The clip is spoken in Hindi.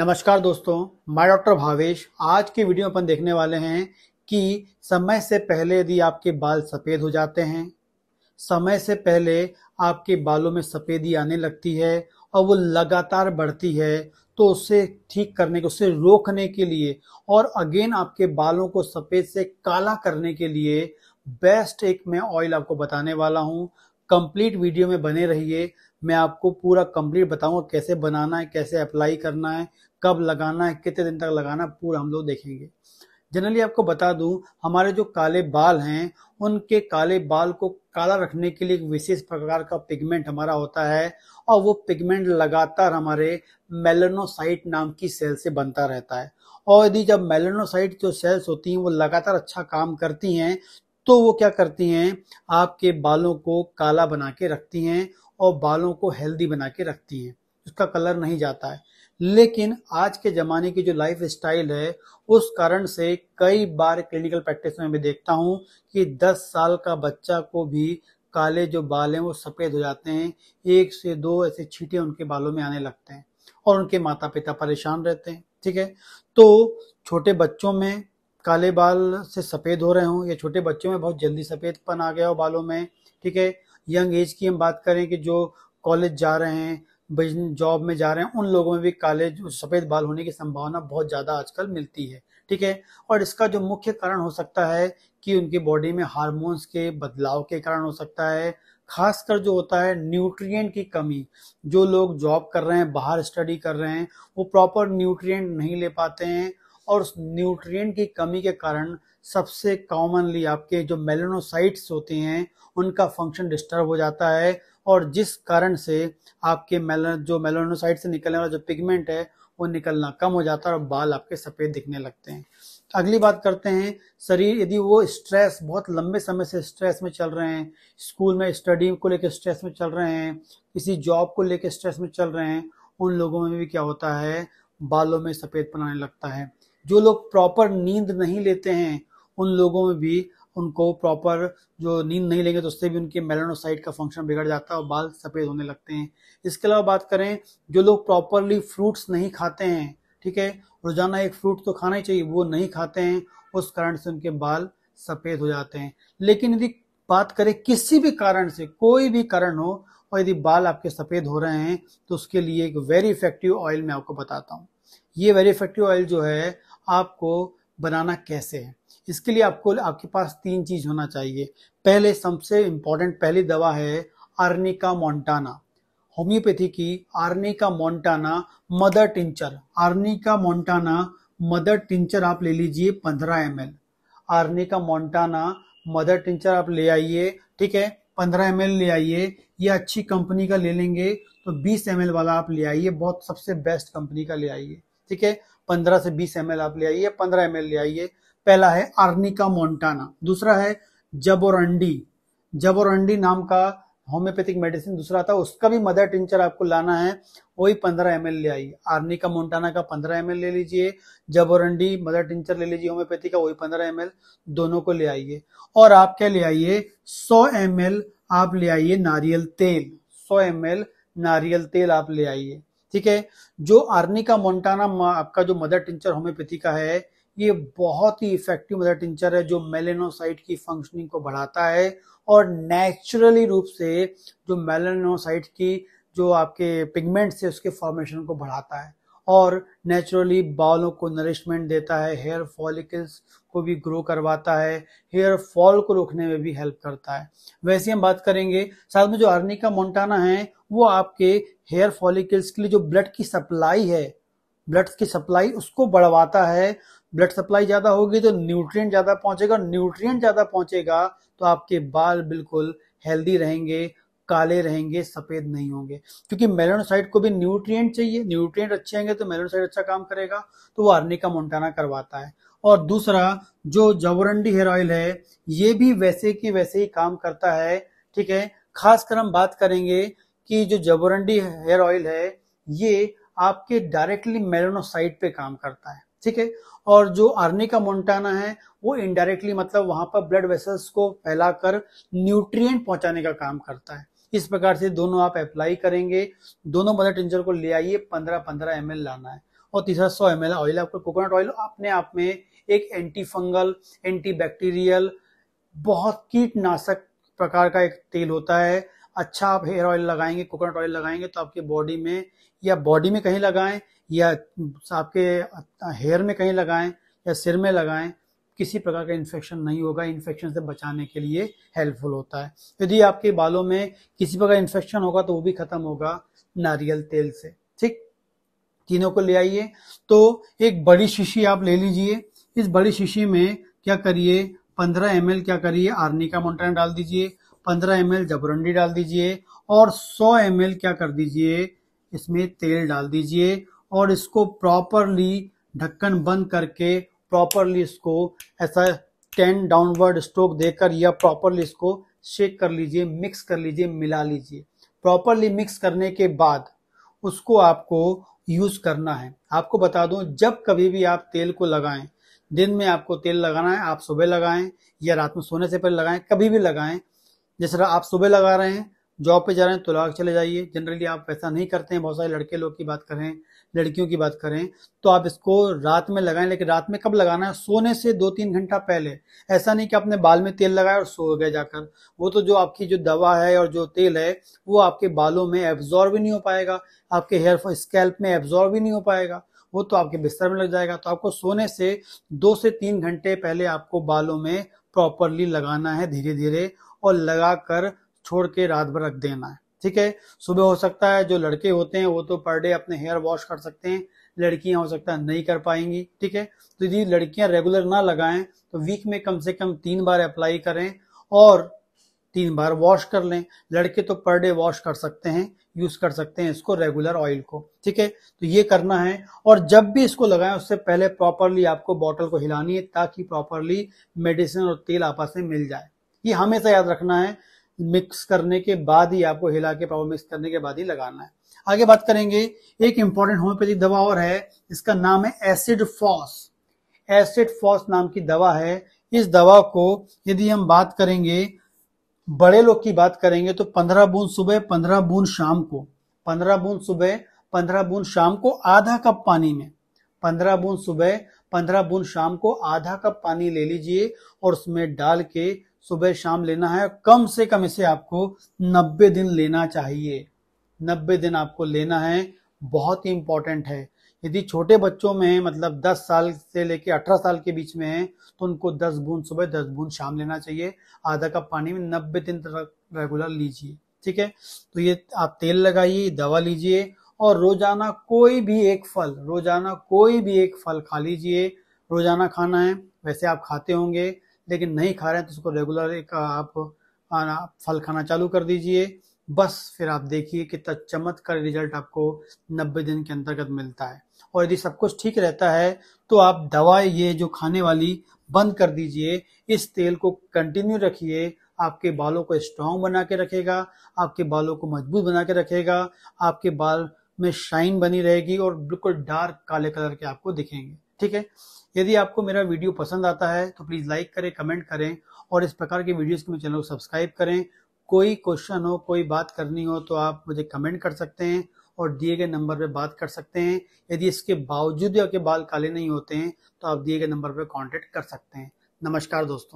नमस्कार दोस्तों मैं डॉक्टर भावेश आज की वीडियो अपन देखने वाले हैं कि समय से पहले यदि आपके बाल सफ़ेद हो जाते हैं समय से पहले आपके बालों में सफ़ेदी आने लगती है और वो लगातार बढ़ती है तो उसे ठीक करने के उसे रोकने के लिए और अगेन आपके बालों को सफ़ेद से काला करने के लिए बेस्ट एक मैं ऑयल आपको बताने वाला हूँ कंप्लीट वीडियो में बने रहिए मैं आपको पूरा कंप्लीट बताऊंगा कैसे बनाना है कैसे अप्लाई करना है कब लगाना है कितने दिन तक लगाना पूरा हम लोग देखेंगे जनरली आपको बता दूं हमारे जो काले बाल हैं उनके काले बाल को काला रखने के लिए एक विशेष प्रकार का पिगमेंट हमारा होता है और वो पिगमेंट लगातार हमारे मेलेनोसाइट नाम की सेल से बनता रहता है और यदि जब मेलेनोसाइट जो सेल्स होती हैं वो लगातार अच्छा काम करती हैं तो वो क्या करती हैं आपके बालों को काला बना के रखती हैं और बालों को हेल्दी बना के रखती हैं उसका कलर नहीं जाता है लेकिन आज के ज़माने की जो लाइफ स्टाइल है उस कारण से कई बार क्लिनिकल प्रैक्टिस में भी देखता हूँ कि 10 साल का बच्चा को भी काले जो बाल हैं वो सफ़ेद हो जाते हैं एक से दो ऐसे छीटे उनके बालों में आने लगते हैं और उनके माता पिता परेशान रहते हैं ठीक है तो छोटे बच्चों में काले बाल से सफ़ेद हो रहे हों या छोटे बच्चों में बहुत जल्दी सफ़ेदपन आ गया हो बालों में ठीक है यंग एज की हम बात करें कि जो कॉलेज जा रहे हैं जॉब में जा रहे हैं उन लोगों में भी काले सफ़ेद बाल होने की संभावना बहुत ज़्यादा आजकल मिलती है ठीक है और इसका जो मुख्य कारण हो सकता है कि उनकी बॉडी में हार्मोन्स के बदलाव के कारण हो सकता है खासकर जो होता है न्यूट्रिएंट की कमी जो लोग जॉब कर रहे हैं बाहर स्टडी कर रहे हैं वो प्रॉपर न्यूट्रिएंट नहीं ले पाते हैं और उस न्यूट्रिएंट की कमी के कारण सबसे कॉमनली आपके जो मेलेनोसाइट्स होते हैं उनका फंक्शन डिस्टर्ब हो जाता है और जिस कारण से आपके मेलन जो मेलोनोसाइड से निकलने वाला जो पिगमेंट है वो निकलना कम हो जाता है और बाल आपके सफ़ेद दिखने लगते हैं अगली बात करते हैं शरीर यदि वो स्ट्रेस बहुत लंबे समय से स्ट्रेस में चल रहे हैं स्कूल में स्टडी को लेकर स्ट्रेस में चल रहे हैं किसी जॉब को लेकर स्ट्रेस में चल रहे हैं उन लोगों में भी क्या होता है बालों में सफ़ेद पनाने लगता है जो लोग प्रॉपर नींद नहीं लेते हैं उन लोगों में भी उनको प्रॉपर जो नींद नहीं लेंगे तो उससे भी उनके मेलानोसाइट का फंक्शन बिगड़ जाता है और बाल सफ़ेद होने लगते हैं इसके अलावा बात करें जो लोग प्रॉपरली फ्रूट्स नहीं खाते हैं ठीक है रोजाना एक फ्रूट तो खाना ही चाहिए वो नहीं खाते हैं उस कारण से उनके बाल सफ़ेद हो जाते हैं लेकिन यदि बात करें किसी भी कारण से कोई भी कारण हो और यदि बाल आपके सफ़ेद हो रहे हैं तो उसके लिए एक वेरी इफेक्टिव ऑयल मैं आपको बताता हूँ ये वेरी इफेक्टिव ऑयल जो है आपको बनाना कैसे है इसके लिए आपको आपके पास तीन चीज होना चाहिए पहले सबसे इम्पोर्टेंट पहली दवा है आर्निका मोन्टाना होम्योपैथी की arnica montana mother tincture arnica montana mother tincture आप ले लीजिए पंद्रह M L arnica montana mother tincture आप ले आइए ठीक है पंद्रह एम ले आइए ये अच्छी कंपनी का ले लेंगे तो बीस एम वाला आप ले आइए बहुत सबसे बेस्ट कंपनी का ले आइए ठीक है पंद्रह से बीस एम आप ले आइए पंद्रह एम ले आइए पहला है आर्निका मोन्टाना दूसरा है जबोरंडी जबोरंडी नाम का होम्योपैथिक मेडिसिन दूसरा था उसका भी मदर टिंचर आपको लाना है वही पंद्रह एम एल ले आइए आर्निका मोन्टाना का पंद्रह एम ले लीजिए जबोरंडी मदर टिंचर ले लीजिए होम्योपैथी का वही पंद्रह एम दोनों को ले आइए और आप क्या ले आइए सौ एम आप ले आइए नारियल तेल सौ एम नारियल तेल आप ले आइए ठीक है जो आर्निका मोन्टाना आपका जो मदर टिंचर होम्योपैथी का है ये बहुत ही इफेक्टिव मदर टिंचर है जो मेलेनोसाइट की फंक्शनिंग को बढ़ाता है और नेचुरली रूप से जो मेलेनोसाइट की जो आपके पिगमेंट्स है उसके फॉर्मेशन को बढ़ाता है और नेचुरली बालों को नरिशमेंट देता है हेयर फॉलिकल्स को भी ग्रो करवाता है हेयर फॉल को रोकने में भी हेल्प करता है वैसे हम बात करेंगे साथ में जो अर्निका मोन्टाना है वो आपके हेयर फॉलिकल्स के लिए जो ब्लड की सप्लाई है ब्लड की सप्लाई उसको बढ़वाता है ब्लड सप्लाई ज्यादा होगी तो न्यूट्रिएंट ज्यादा पहुंचेगा न्यूट्रिएंट ज्यादा पहुंचेगा तो आपके बाल बिल्कुल हेल्दी रहेंगे काले रहेंगे सफेद नहीं होंगे क्योंकि मेलोनोसाइट को भी न्यूट्रिएंट चाहिए न्यूट्रिएंट अच्छे होंगे तो मेलोनोसाइट अच्छा काम करेगा तो वो आर्निका मोन्टाना करवाता है और दूसरा जो जवरंडी हेयर ऑयल है ये भी वैसे की वैसे ही काम करता है ठीक है खासकर हम बात करेंगे कि जो जबरंडी हेयर ऑयल है ये आपके डायरेक्टली मेलोनोसाइट पे काम करता है ठीक है और जो आर्नी का मोन्टाना है वो इनडायरेक्टली मतलब वहां पर ब्लड वेसल्स को फैलाकर न्यूट्रिएंट पहुंचाने का काम करता है इस प्रकार से दोनों आप अप्लाई करेंगे दोनों मदर टिंचर को ले आइए पंद्रह पंद्रह एम लाना है और तीसरा सौ एम ऑयल आपको कोकोनट ऑयल अपने आप में एक एंटी फंगल एंटी बैक्टीरियल बहुत कीटनाशक प्रकार का एक तेल होता है अच्छा आप हेयर ऑयल लगाएंगे कोकोनट ऑयल लगाएंगे तो आपकी बॉडी में या बॉडी में कहीं लगाएं या आपके हेयर में कहीं लगाएं या सिर में लगाएं किसी प्रकार का इन्फेक्शन नहीं होगा इन्फेक्शन से बचाने के लिए हेल्पफुल होता है यदि आपके बालों में किसी प्रकार इन्फेक्शन होगा तो वो भी खत्म होगा नारियल तेल से ठीक तीनों को ले आइए तो एक बड़ी शीशी आप ले लीजिए इस बड़ी शीशी में क्या करिए 15 एम क्या करिए आर्निका मोन्टाइन डाल दीजिए 15 एम जबरंडी डाल दीजिए और 100 एम क्या कर दीजिए इसमें तेल डाल दीजिए और इसको प्रॉपरली ढक्कन बंद करके प्रॉपरली इसको ऐसा टेन डाउनवर्ड स्ट्रोक देकर या प्रॉपरली इसको शेक कर लीजिए मिक्स कर लीजिए मिला लीजिए प्रॉपरली मिक्स करने के बाद उसको आपको यूज करना है आपको बता दूं जब कभी भी आप तेल को लगाएं दिन में आपको तेल लगाना है आप सुबह लगाएं या रात में सोने से पहले लगाएं कभी भी लगाएं जैसे आप सुबह लगा रहे हैं जॉब पे जा रहे हैं तो लगा चले जाइए जनरली आप ऐसा नहीं करते हैं बहुत सारे लड़के लोग की बात करें लड़कियों की बात करें तो आप इसको रात में लगाएं लेकिन रात में कब लगाना है सोने से दो तीन घंटा पहले ऐसा नहीं कि आपने बाल में तेल लगाया और सो गए जाकर वो तो जो आपकी जो दवा है और जो तेल है वो आपके बालों में एब्जॉर्व भी नहीं हो पाएगा आपके हेयर स्कैल्प में एब्जॉर्व भी नहीं हो पाएगा वो तो आपके बिस्तर में लग जाएगा तो आपको सोने से दो से तीन घंटे पहले आपको बालों में प्रॉपरली लगाना है धीरे धीरे और कर छोड़ के रात भर रख देना है ठीक है सुबह हो सकता है जो लड़के होते हैं वो तो पर डे अपने हेयर वॉश कर सकते हैं लड़कियां हो सकता है नहीं कर पाएंगी ठीक है तो यदि लड़कियां रेगुलर ना लगाएं तो वीक में कम से कम तीन बार अप्लाई करें और तीन बार वॉश कर लें लड़के तो पर डे वॉश कर सकते हैं यूज कर सकते हैं इसको रेगुलर ऑयल को ठीक है तो ये करना है और जब भी इसको लगाएं उससे पहले प्रॉपरली आपको बॉटल को हिलानी है ताकि प्रॉपरली मेडिसिन और तेल आपस में मिल जाए ये हमेशा याद रखना है मिक्स करने के बाद ही आपको हिला के प्रॉब्लम मिक्स करने के बाद ही लगाना है आगे बात करेंगे एक इंपॉर्टेंट होम्योपैथिक दवा और है इसका नाम है एसिड फॉस एसिड फॉस नाम की दवा है इस दवा को यदि हम बात करेंगे बड़े लोग की बात करेंगे तो पंद्रह बूंद सुबह पंद्रह बूंद शाम को पंद्रह बूंद सुबह पंद्रह बूंद शाम को आधा कप पानी में पंद्रह बूंद सुबह पंद्रह बूंद शाम को आधा कप पानी ले लीजिए और उसमें डाल के सुबह शाम लेना है कम से कम इसे आपको 90 दिन लेना चाहिए 90 दिन आपको लेना है बहुत ही इंपॉर्टेंट है यदि छोटे बच्चों में मतलब 10 साल से लेके 18 साल के बीच में है तो उनको 10 बूंद सुबह 10 बूंद शाम लेना चाहिए आधा कप पानी में 90 दिन तक रेगुलर लीजिए ठीक है तो ये आप तेल लगाइए दवा लीजिए और रोजाना कोई भी एक फल रोजाना कोई भी एक फल खा लीजिए रोजाना खाना है वैसे आप खाते होंगे लेकिन नहीं खा रहे हैं तो उसको रेगुलर एक आप फल खाना चालू कर दीजिए बस फिर आप देखिए कितना चमत्कार रिजल्ट आपको 90 दिन के अंतर्गत मिलता है और यदि सब कुछ ठीक रहता है तो आप दवा ये जो खाने वाली बंद कर दीजिए इस तेल को कंटिन्यू रखिए आपके बालों को स्ट्रांग बना के रखेगा आपके बालों को मजबूत बना के रखेगा आपके बाल में शाइन बनी रहेगी और बिल्कुल डार्क काले कलर के आपको दिखेंगे ठीक है यदि आपको मेरा वीडियो पसंद आता है तो प्लीज़ लाइक करें कमेंट करें और इस प्रकार के वीडियोस के मेरे चैनल को सब्सक्राइब करें कोई क्वेश्चन हो कोई बात करनी हो तो आप मुझे कमेंट कर सकते हैं और दिए गए नंबर पर बात कर सकते हैं यदि इसके बावजूद भी आपके बाल काले नहीं होते हैं तो आप दिए गए नंबर पर कॉन्टेक्ट कर सकते हैं नमस्कार दोस्तों